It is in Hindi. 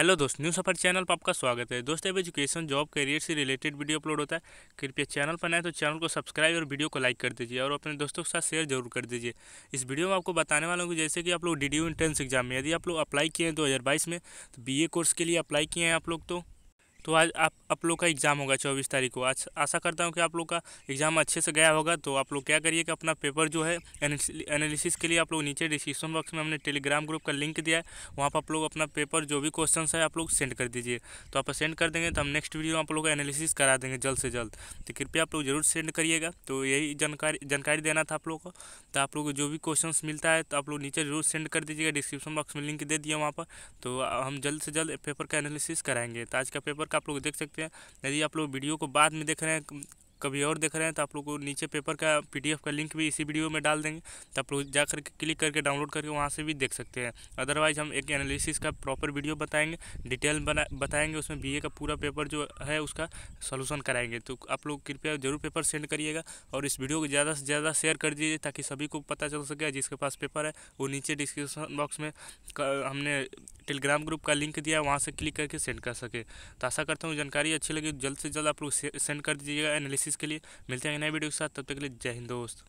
हेलो दोस्त न्यू सफर चैनल पर आपका स्वागत है दोस्त अब एजुकेशन जॉब करियर से रिलेटेड वीडियो अपलोड होता है कृपया चैनल पर नए तो चैनल को सब्सक्राइब और वीडियो को लाइक कर दीजिए और अपने दोस्तों के साथ शेयर जरूर कर दीजिए इस वीडियो में आपको बताने वाला हूँ कि जैसे कि आप लोग डी डी एंट्रेंस एग्जाम में यदि आप लोग अप्लाई किए हैं दो में तो बी कोर्स के लिए अप्लाई किए हैं आप लोग तो तो आज आप आप लोग का एग्ज़ाम होगा चौबीस तारीख को आज आशा करता हूँ कि आप लोग का एग्ज़ाम अच्छे से गया होगा तो आप लोग क्या करिए कि अपना पेपर जो है एनालिसिस के लिए आप लोग नीचे डिस्क्रिप्शन बॉक्स में हमने टेलीग्राम ग्रुप का लिंक दिया है वहाँ पर आप लोग अपना पेपर जो भी क्वेश्चन है आप लोग सेंड कर दीजिए तो आप सेंड कर देंगे तो हम नेक्स्ट वीडियो आप लोग का एनालिसिस करा देंगे जल्द से जल्द तो कृपया आप लोग जरूर सेंड करिएगा तो यही जानकारी जानकारी देना था आप लोग को तो आप लोग को जो भी क्वेश्चन मिलता है तो आप लोग नीचे जरूर सेंड कर दीजिएगा डिस्क्रिप्शन बॉक्स में लिंक दे दिए वहाँ पर तो हम जल्द से जल्द पेपर का एनालिसिस कराएंगे तो आज का पेपर का आप लोग देख सकते हैं हैं यदि आप लोग वीडियो को बाद में देख रहे हैं कभी और देख रहे हैं तो आप लोग को नीचे पेपर का पीडीएफ का लिंक भी इसी वीडियो में डाल देंगे तो आप लोग जा करके क्लिक करके डाउनलोड करके वहाँ से भी देख सकते हैं अदरवाइज हम एक एनालिसिस का प्रॉपर वीडियो बताएंगे डिटेल बना बताएंगे उसमें बीए का पूरा पेपर जो है उसका सोल्यूशन कराएंगे तो आप लोग कृपया जरूर पेपर सेंड करिएगा और इस वीडियो को ज़्यादा से ज़्यादा शेयर कर दीजिए ताकि सभी को पता चल सके जिसके पास पेपर है वो नीचे डिस्क्रिप्शन बॉक्स में हमने टेलीग्राम ग्रुप का लिंक दिया है वहाँ से क्लिक करके सेंड कर सके तो आशा करता हूँ जानकारी अच्छी लगी जल्द से जल्द आप लोग सेंड कर दीजिएगा एनालिसिस के लिए मिलते हैं नए वीडियो के साथ तब तक के लिए जय हिंद दोस्त